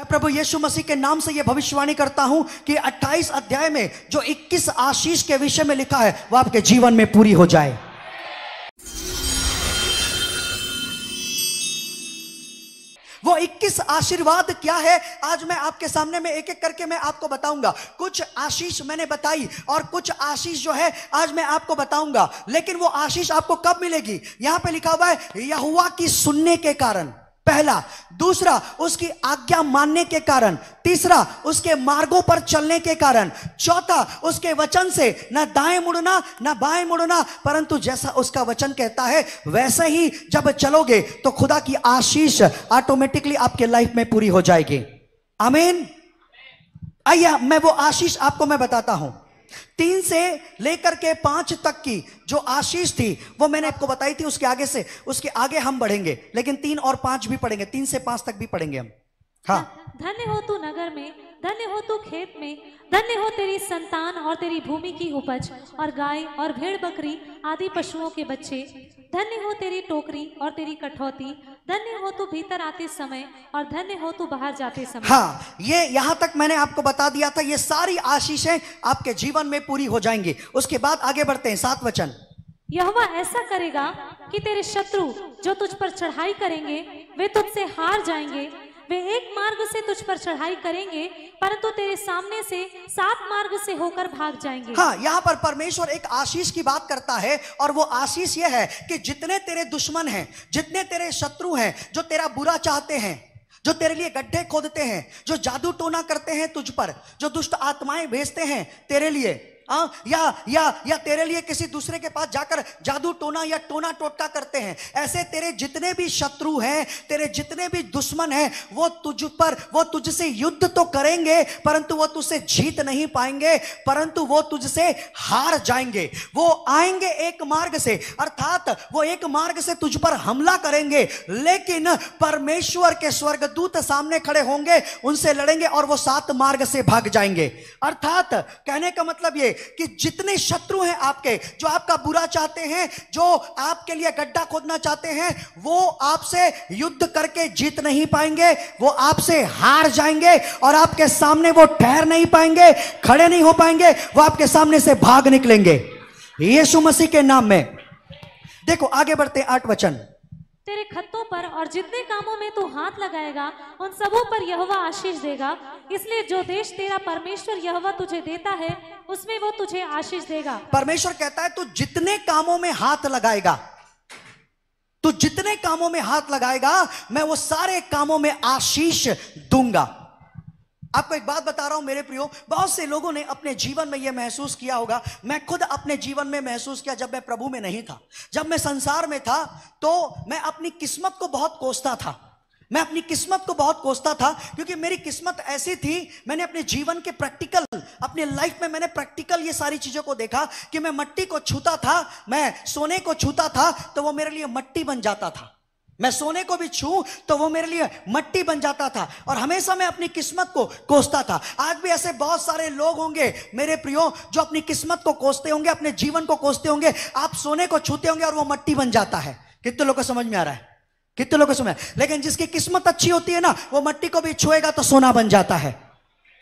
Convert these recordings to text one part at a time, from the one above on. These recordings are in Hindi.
मैं प्रभु यीशु मसीह के नाम से यह भविष्यवाणी करता हूं कि 28 अध्याय में जो 21 आशीष के विषय में लिखा है वह आपके जीवन में पूरी हो जाए वो 21 आशीर्वाद क्या है आज मैं आपके सामने में एक एक करके मैं आपको बताऊंगा कुछ आशीष मैंने बताई और कुछ आशीष जो है आज मैं आपको बताऊंगा लेकिन वो आशीष आपको कब मिलेगी यहां पे लिखा हुआ है यहुआ की सुनने के कारण पहला दूसरा उसकी आज्ञा मानने के कारण तीसरा उसके मार्गों पर चलने के कारण चौथा उसके वचन से ना दाएं मुड़ना ना बाएं मुड़ना परंतु जैसा उसका वचन कहता है वैसे ही जब चलोगे तो खुदा की आशीष ऑटोमेटिकली आपके लाइफ में पूरी हो जाएगी आमीन आइया मैं वो आशीष आपको मैं बताता हूं तीन से लेकर के पांच तक की जो आशीष थी वो मैंने आपको बताई थी उसके आगे से उसके आगे हम बढ़ेंगे लेकिन तीन और पांच भी पढ़ेंगे तीन से पांच तक भी पढ़ेंगे हम हाँ धन्य हो तू नगर में धन्य हो तू खेत में धन्य हो तेरी संतान और तेरी भूमि की उपज और गाय और भेड़ बकरी आदि पशुओं के बच्चे धन्य हो तेरी टोकरी और तेरी कठौती धन्य हो तू भीतर आते समय और धन्य हो तू बाहर जाते समय हाँ ये यहाँ तक मैंने आपको बता दिया था ये सारी आशीषें आपके जीवन में पूरी हो जाएंगी उसके बाद आगे बढ़ते हैं सात वचन यहोवा ऐसा करेगा कि तेरे शत्रु जो तुझ पर चढ़ाई करेंगे वे तुझसे हार जाएंगे वे एक मार्ग से तुझ पर चढ़ाई करेंगे परंतु तेरे सामने से सात मार्ग से होकर भाग जाएंगे हाँ यहाँ पर परमेश्वर एक आशीष की बात करता है और वो आशीष ये है कि जितने तेरे दुश्मन हैं जितने तेरे शत्रु हैं जो तेरा बुरा चाहते हैं जो तेरे लिए गड्ढे खोदते हैं जो जादू टोना करते हैं तुझ पर जो दुष्ट आत्माएं भेजते हैं तेरे लिए आ, हाँ, या या या तेरे लिए किसी दूसरे के पास जाकर जादू टोना या टोना टोटका करते हैं ऐसे तेरे जितने भी शत्रु हैं तेरे जितने भी दुश्मन हैं वो तुझ पर वो तुझसे युद्ध तो करेंगे परंतु वो तुझसे जीत नहीं पाएंगे परंतु वो तुझसे हार जाएंगे वो आएंगे एक मार्ग से अर्थात वो एक मार्ग से तुझ पर हमला करेंगे लेकिन परमेश्वर के स्वर्गदूत सामने खड़े होंगे उनसे लड़ेंगे और वो सात मार्ग से भाग जाएंगे अर्थात कहने का मतलब ये कि जितने शत्रु हैं आपके जो आपका बुरा चाहते हैं जो आपके लिए गड्ढा खोदना चाहते हैं वो आपसे युद्ध करके जीत नहीं पाएंगे वो आपसे हार जाएंगे और आपके सामने वो ठहर नहीं पाएंगे खड़े नहीं हो पाएंगे वो आपके सामने से भाग निकलेंगे यीशु मसीह के नाम में देखो आगे बढ़ते आठ वचन तेरे खतों पर और जितने कामों में तू हाथ लगाएगा उन सबों पर यहवा आशीष देगा इसलिए जो देश तेरा परमेश्वर यहवा तुझे देता है उसमें वो तुझे आशीष देगा परमेश्वर कहता है तू जितने कामों में हाथ लगाएगा तू जितने कामों में हाथ लगाएगा मैं वो सारे कामों में आशीष दूंगा आपको एक बात बता रहा हूं मेरे प्रियो बहुत से लोगों ने अपने जीवन में यह महसूस किया होगा मैं खुद अपने जीवन में महसूस किया जब मैं प्रभु में नहीं था जब मैं संसार में था तो मैं अपनी किस्मत को बहुत कोसता था मैं अपनी किस्मत को बहुत कोसता था क्योंकि मेरी किस्मत ऐसी थी मैंने अपने जीवन के प्रैक्टिकल अपने लाइफ में मैंने प्रैक्टिकल ये सारी चीज़ों को देखा कि मैं मट्टी को छूता था मैं सोने को छूता था तो वो मेरे लिए मट्टी बन जाता था मैं सोने को भी छू तो वो मेरे लिए मट्टी बन जाता था और हमेशा मैं अपनी किस्मत को कोसता था आज भी ऐसे बहुत सारे लोग होंगे मेरे प्रियो जो अपनी किस्मत को कोसते होंगे अपने जीवन को कोसते होंगे आप सोने को छूते होंगे और वो मट्टी बन जाता है कितने लोग को समझ में आ रहा है कितने लोग को समझ लेकिन जिसकी किस्मत अच्छी होती है ना वो मट्टी को भी छुएगा तो सोना बन जाता है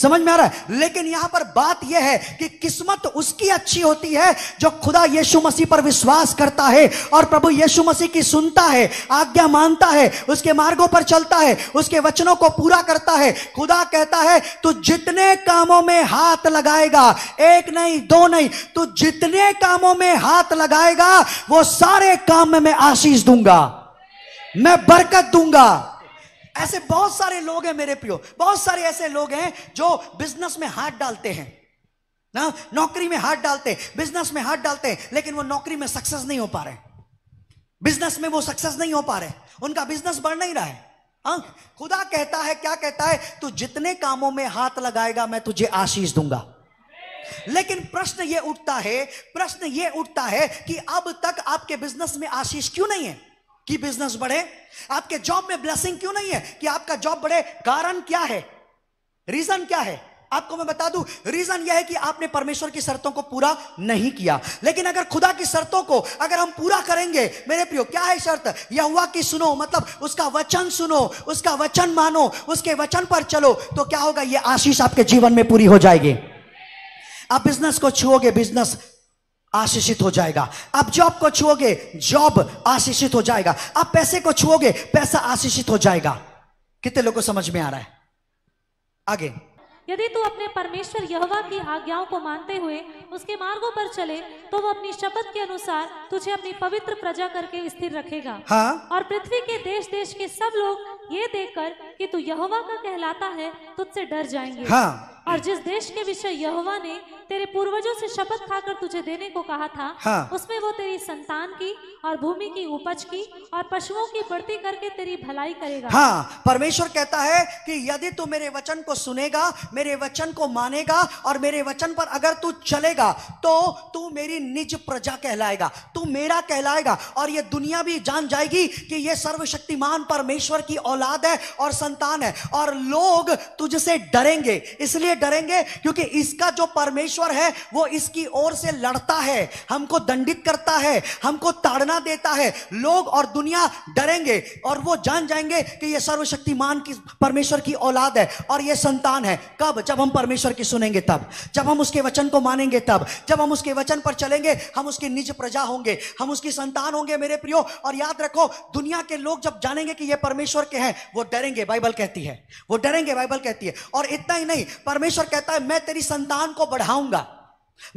समझ में आ रहा है लेकिन यहां पर बात यह है कि किस्मत उसकी अच्छी होती है जो खुदा यीशु मसीह पर विश्वास करता है और प्रभु यीशु मसीह की सुनता है आज्ञा मानता है उसके मार्गों पर चलता है उसके वचनों को पूरा करता है खुदा कहता है तू जितने कामों में हाथ लगाएगा एक नहीं दो नहीं तू जितने कामों में हाथ लगाएगा वो सारे काम में मैं आशीष दूंगा मैं बरकत दूंगा ऐसे बहुत सारे लोग हैं मेरे प्रियो बहुत सारे ऐसे लोग हैं जो बिजनेस में हाथ डालते हैं ना नौकरी में हाथ डालते हैं बिजनेस में हाथ डालते हैं लेकिन वो नौकरी में सक्सेस नहीं हो पा रहे बिजनेस में वो सक्सेस नहीं हो पा रहे उनका बिजनेस बढ़ नहीं रहा है आ, हाँ? खुदा कहता है क्या कहता है तू जितने कामों में हाथ लगाएगा मैं तुझे आशीष दूंगा लेकिन प्रश्न ये उठता है प्रश्न ये उठता है कि अब तक आपके बिजनेस में आशीष क्यों नहीं है कि बिजनेस बढ़े आपके जॉब में ब्लेसिंग क्यों नहीं है कि आपका जॉब बढ़े कारण क्या है रीजन क्या है आपको मैं बता दूं रीजन यह है कि आपने परमेश्वर की शर्तों को पूरा नहीं किया लेकिन अगर खुदा की शर्तों को अगर हम पूरा करेंगे मेरे प्रियो क्या है शर्त यह हुआ कि सुनो मतलब उसका वचन सुनो उसका वचन मानो उसके वचन पर चलो तो क्या होगा यह आशीष आपके जीवन में पूरी हो जाएगी आप बिजनेस को छुओगे बिजनेस आशीषित हो जाएगा आप जॉब को छुओगे जॉब आशीषित हो जाएगा आप पैसे को छुओगे पैसा आशीषित हो जाएगा कितने लोगों को समझ में आ रहा है आगे यदि तू अपने परमेश्वर यहोवा की आज्ञाओं को मानते हुए उसके मार्गों पर चले तो वो अपनी शपथ के अनुसार तुझे अपनी पवित्र प्रजा करके स्थिर रखेगा हाँ? और पृथ्वी के देश देश के सब लोग ये देखकर कि तू यहोवा का कहलाता है तुझसे डर जाएंगे हाँ? और जिस देश के विषय यहोवा ने तेरे पूर्वजों से शपथ खाकर तुझे देने को कहा था हाँ। उसमें वो तेरी संतान की और भूमि की उपज की और पशुओं की बढ़ती करके तेरी भलाई करेगा हाँ परमेश्वर कहता है कि यदि तू मेरे वचन को सुनेगा मेरे वचन को मानेगा और मेरे वचन पर अगर तू चलेगा तो तू मेरी निज प्रजा कहलाएगा तू मेरा कहलाएगा और ये दुनिया भी जान जाएगी कि ये सर्वशक्तिमान परमेश्वर की औलाद है और संतान है और लोग तुझसे डरेंगे इसलिए डरेंगे क्योंकि इसका जो परमेश्वर परमेश्वर है वो इसकी ओर से लड़ता है हमको दंडित करता है हमको ताड़ना देता है लोग और दुनिया डरेंगे और वो जान जाएंगे कि ये सर्वशक्तिमान की परमेश्वर की औलाद है और ये संतान है कब जब हम परमेश्वर की सुनेंगे तब जब हम उसके वचन को मानेंगे तब जब हम उसके वचन पर चलेंगे हम उसकी निज प्रजा होंगे हम उसकी संतान होंगे मेरे प्रियो और याद रखो दुनिया के लोग जब जानेंगे कि ये परमेश्वर के हैं वो डरेंगे बाइबल कहती है वो डरेंगे बाइबल कहती है और इतना ही नहीं परमेश्वर कहता है मैं तेरी संतान को बढ़ाऊ बनाऊंगा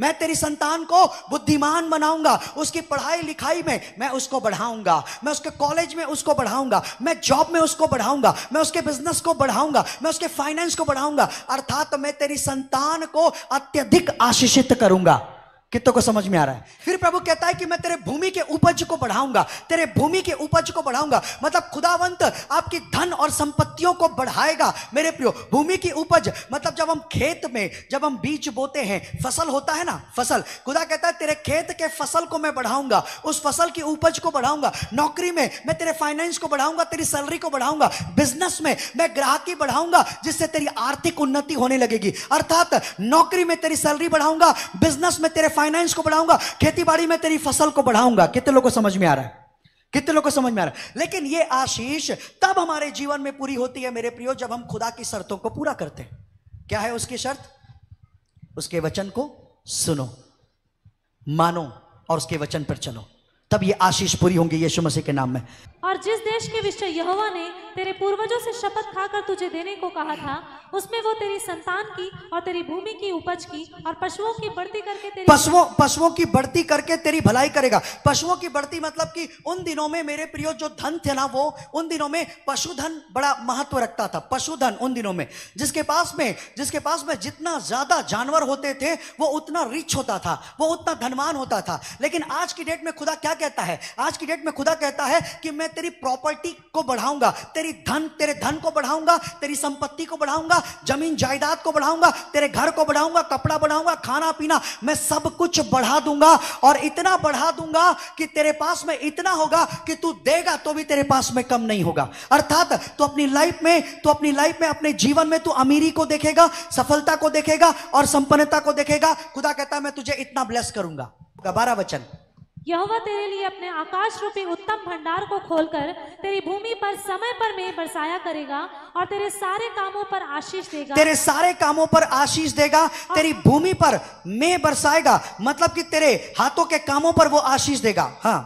मैं तेरी संतान को बुद्धिमान बनाऊंगा उसकी पढ़ाई लिखाई में मैं उसको बढ़ाऊंगा मैं उसके कॉलेज में उसको बढ़ाऊंगा मैं जॉब में उसको बढ़ाऊंगा मैं उसके बिजनेस को बढ़ाऊंगा मैं उसके फाइनेंस को बढ़ाऊंगा अर्थात मैं तेरी संतान को अत्यधिक आशीषित करूंगा कितों को समझ में आ रहा है फिर प्रभु कहता है कि मैं तेरे भूमि के उपज को बढ़ाऊंगा तेरे भूमि के उपज को बढ़ाऊंगा मतलब खुदावंत आपकी धन और संपत्तियों को बढ़ाएगा मेरे प्रियो भूमि की उपज मतलब जब हम खेत में जब हम बीज बोते हैं फसल होता है ना फसल खुदा कहता है तेरे खेत के फसल को मैं बढ़ाऊंगा उस फसल की उपज को बढ़ाऊंगा नौकरी में मैं तेरे फाइनेंस को बढ़ाऊंगा तेरी सैलरी को बढ़ाऊंगा बिजनेस में मैं ग्राहकी बढ़ाऊंगा जिससे तेरी आर्थिक उन्नति होने लगेगी अर्थात नौकरी में तेरी सैलरी बढ़ाऊंगा बिजनेस में तेरे फाइनेंस को बढ़ाऊंगा खेती बाड़ी में तेरी फसल को बढ़ाऊंगा कितने लोग को समझ में आ रहा है कितने लोग को समझ में आ रहा है लेकिन ये आशीष तब हमारे जीवन में पूरी होती है मेरे प्रियो जब हम खुदा की शर्तों को पूरा करते हैं क्या है उसकी शर्त उसके वचन को सुनो मानो और उसके वचन पर चलो तब ये आशीष पूरी होंगी यीशु मसीह के नाम में और जिस देश के विषय यहोवा ने तेरे पूर्वजों से शपथ खाकर तुझे देने को कहा था उसमें वो तेरी संतान की और तेरी भूमि की उपज की और पशुओं की बढ़ती करके तेरी पशुओं पशुओं की बढ़ती करके तेरी भलाई करेगा पशुओं की बढ़ती मतलब कि उन दिनों में मेरे प्रियो जो धन थे ना वो उन दिनों में पशुधन बड़ा महत्व रखता था पशुधन उन दिनों में जिसके पास में जिसके पास में जितना ज्यादा जानवर होते थे वो उतना रिच होता था वो उतना धनवान होता था लेकिन आज की डेट में खुदा क्या क्या कहता है आज की डेट में खुदा कहता है कि मैं तेरी प्रॉपर्टी को बढ़ाऊंगा तेरी धन तेरे धन को बढ़ाऊंगा तेरी संपत्ति को बढ़ाऊंगा जमीन जायदाद को बढ़ाऊंगा तेरे घर को बढ़ाऊंगा कपड़ा बढ़ाऊंगा खाना पीना मैं सब कुछ बढ़ा दूंगा और इतना बढ़ा दूंगा कि तेरे पास में इतना होगा कि तू देगा तो भी तेरे पास में कम नहीं होगा अर्थात तू अपनी लाइफ में तू अपनी लाइफ में अपने जीवन में तू अमीरी को देखेगा सफलता को देखेगा और संपन्नता को देखेगा खुदा कहता है मैं तुझे इतना ब्लेस करूंगा बारह वचन यहोवा तेरे लिए अपने आकाश रूपी उत्तम भंडार को खोलकर तेरी भूमि पर समय पर मेह बरसाया करेगा और तेरे सारे कामों पर आशीष देगा तेरे सारे कामों पर आशीष देगा तेरी भूमि पर मेह बरसाएगा मतलब कि तेरे हाथों के कामों पर वो आशीष देगा हाँ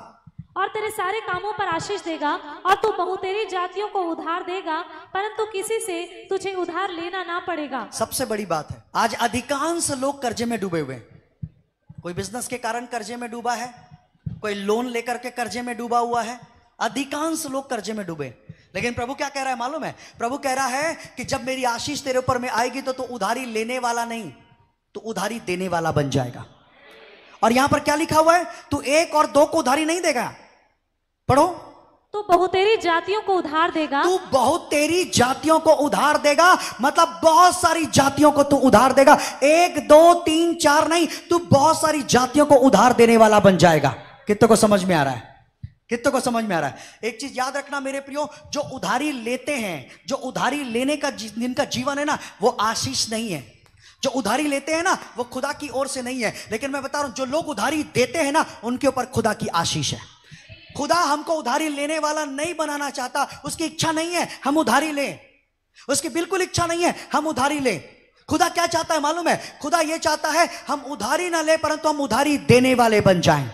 और तेरे सारे कामों पर आशीष देगा और तू बहुत जातियों को उधार देगा परंतु किसी से तुझे उधार लेना ना पड़ेगा सबसे बड़ी बात है आज अधिकांश लोग कर्जे में डूबे हुए कोई बिजनेस के कारण कर्जे में डूबा है कोई लोन लेकर के कर्जे में डूबा हुआ है अधिकांश लोग कर्जे में डूबे लेकिन प्रभु क्या कह रहा है मालूम है प्रभु कह रहा है कि जब मेरी आशीष तेरे ऊपर में आएगी तो तू तो उधारी लेने वाला नहीं तो उधारी देने वाला बन जाएगा और यहां पर क्या लिखा हुआ है तू एक और दो को उधारी नहीं देगा पढ़ो तो बहुतेरी जातियों को उधार देगा तू बहुतेरी जातियों को उधार देगा मतलब बहुत सारी जातियों को तू उधार देगा एक दो तीन चार नहीं तू बहुत सारी जातियों को उधार देने वाला बन जाएगा कितों को समझ में आ रहा है कितों को समझ में आ रहा है एक चीज याद रखना मेरे प्रियो जो उधारी लेते हैं जो उधारी लेने का जिनका जीवन है ना वो आशीष नहीं है जो उधारी लेते हैं ना वो खुदा की ओर से नहीं है लेकिन मैं बता रहा हूं जो लोग उधारी देते हैं ना उनके ऊपर खुदा की आशीष है खुदा हमको उधारी लेने वाला नहीं बनाना चाहता उसकी इच्छा नहीं है हम उधारी लें उसकी बिल्कुल इच्छा नहीं है हम उधारी लें खुदा क्या चाहता है मालूम है खुदा यह चाहता है हम उधारी ना ले परंतु हम उधारी देने वाले बन जाएं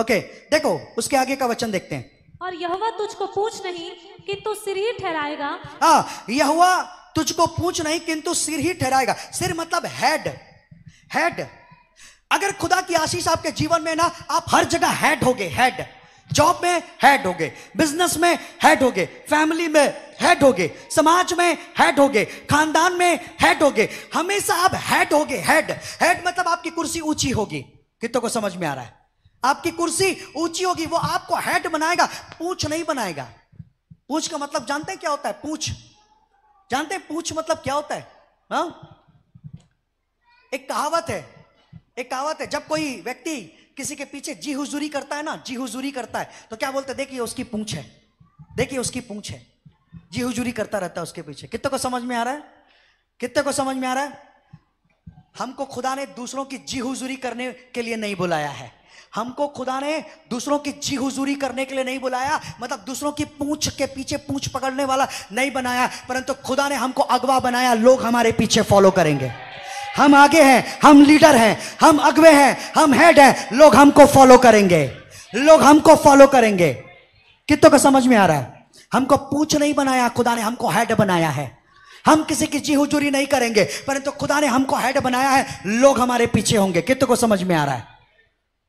ओके देखो उसके आगे का वचन देखते हैं और यहवा तुझको पूछ नहीं किंतु सिर ही ठहराएगा हाँ यहुआ तुझको पूछ नहीं किंतु सिर ही ठहराएगा सिर मतलब हेड हेड अगर खुदा की आशीष आपके जीवन में ना आप हर जगह हेड गए हेड जॉब में हेड होगे बिजनेस में हेड होगे फैमिली में हेड होगे समाज में हेड होगे खानदान में हेड होगे हमेशा आप हेड होगे हेड हेड मतलब आपकी कुर्सी ऊंची होगी कितों को समझ में आ रहा है आपकी कुर्सी ऊंची होगी वो आपको हेड बनाएगा पूछ नहीं बनाएगा पूछ का मतलब जानते हैं क्या होता है पूछ जानते हैं पूछ मतलब क्या होता है हा? एक कहावत है एक कहावत है जब कोई व्यक्ति किसी के पीछे जी हुजूरी करता है ना जी हुजूरी करता है तो क्या बोलते हैं देखिए उसकी पूछ है देखिए उसकी पूछ है जी हुजूरी करता रहता है उसके पीछे कितने को समझ में आ रहा है कितने को समझ में आ रहा है हमको खुदा ने दूसरों की जी हुजूरी करने के लिए नहीं बुलाया है हमको खुदा ने दूसरों की जी हुजूरी करने के लिए नहीं बुलाया मतलब दूसरों की पूंछ के पीछे पूछ पकड़ने वाला नहीं बनाया परंतु खुदा ने हमको अगवा बनाया लोग हमारे पीछे फॉलो करेंगे हम आगे हैं हम लीडर हैं हम अगवे हैं हम हेड हैं लोग हमको फॉलो करेंगे लोग हमको फॉलो करेंगे कितों का समझ में आ रहा है हमको पूछ नहीं बनाया खुदा ने हमको हेड बनाया है हम किसी की जी हुजूरी नहीं करेंगे परंतु तो खुदा ने हमको हेड बनाया है लोग हमारे पीछे होंगे कितने को समझ में आ रहा है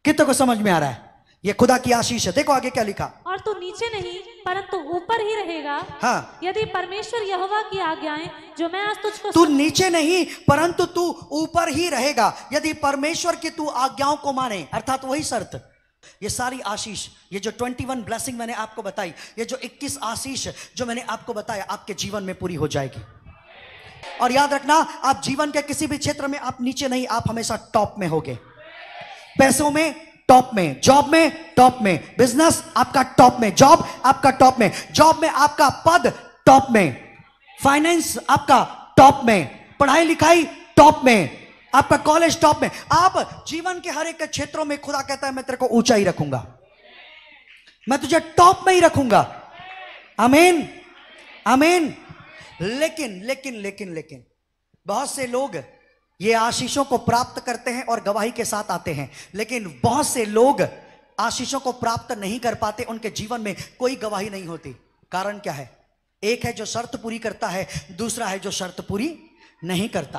कितने को समझ में आ रहा है ये खुदा की आशीष है देखो आगे क्या लिखा और तू तो नीचे नहीं परंतु ऊपर ही रहेगा हाँ यदि परमेश्वर यहोवा की आज्ञाएं जो मैं आज तुझको तू नीचे नहीं परंतु तू ऊपर ही रहेगा यदि परमेश्वर की तू आज्ञाओं को माने अर्थात वही शर्त ये सारी आशीष ये जो 21 ब्लेसिंग मैंने आपको बताई ये जो 21 आशीष जो मैंने आपको बताया आपके जीवन में पूरी हो जाएगी और याद रखना आप जीवन के किसी भी क्षेत्र में आप नीचे नहीं आप हमेशा टॉप में होगे पैसों में टॉप में जॉब में टॉप में बिजनेस आपका टॉप में जॉब आपका टॉप में जॉब में आपका पद टॉप में फाइनेंस आपका टॉप में पढ़ाई लिखाई टॉप में आपका कॉलेज टॉप में आप जीवन के हर एक क्षेत्रों में खुदा कहता है मैं तेरे को ऊंचा ही रखूंगा मैं तुझे टॉप में ही रखूंगा अमीन अमीन लेकिन लेकिन लेकिन लेकिन बहुत से लोग ये आशीषों को प्राप्त करते हैं और गवाही के साथ आते हैं लेकिन बहुत से लोग आशीषों को प्राप्त नहीं कर पाते उनके जीवन में कोई गवाही नहीं होती कारण क्या है एक है जो शर्त पूरी करता है दूसरा है जो शर्त पूरी नहीं करता